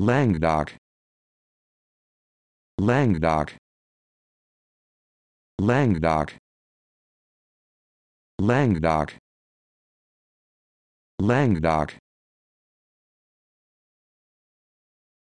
Languedoc Languedoc Languedoc Languedoc Languedoc